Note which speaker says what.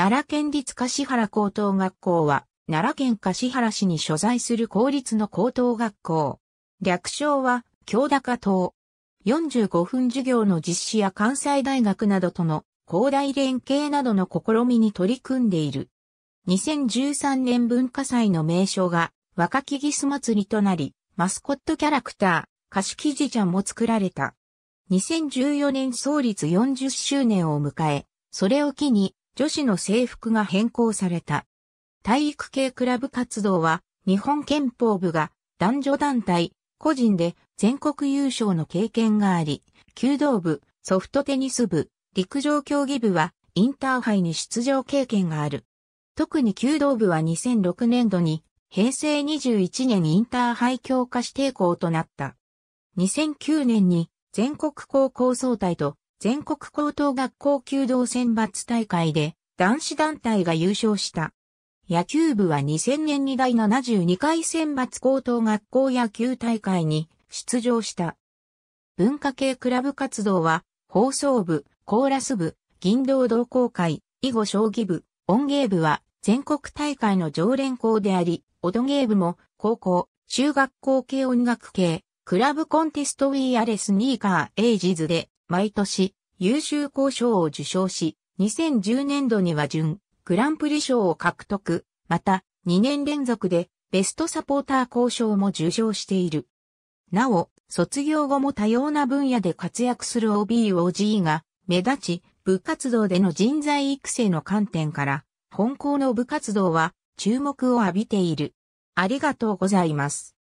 Speaker 1: 奈良県立橿原高等学校は、奈良県橿原市に所在する公立の高等学校。略称は、京高等。45分授業の実施や関西大学などとの広大連携などの試みに取り組んでいる。2013年文化祭の名称が若きギス祭りとなり、マスコットキャラクター、貸し生地ちゃんも作られた。2014年創立40周年を迎え、それを機に女子の制服が変更された。体育系クラブ活動は、日本憲法部が男女団体、個人で全国優勝の経験があり、弓道部、ソフトテニス部、陸上競技部はインターハイに出場経験がある。特に弓道部は2006年度に平成21年インターハイ強化指定校となった。2009年に全国高校総体と全国高等学校弓道選抜大会で男子団体が優勝した。野球部は2000年に第72回選抜高等学校野球大会に出場した。文化系クラブ活動は、放送部、コーラス部、銀道同好会、囲碁将棋部、音芸部は全国大会の常連校であり、音芸部も高校、中学校系音楽系、クラブコンテストウィーアレスニーカーエイジズで毎年優秀校賞を受賞し、2010年度には準、グランプリ賞を獲得、また、2年連続で、ベストサポーター交渉も受賞している。なお、卒業後も多様な分野で活躍する OBOG が、目立ち、部活動での人材育成の観点から、本校の部活動は注目を浴びている。ありがとうございます。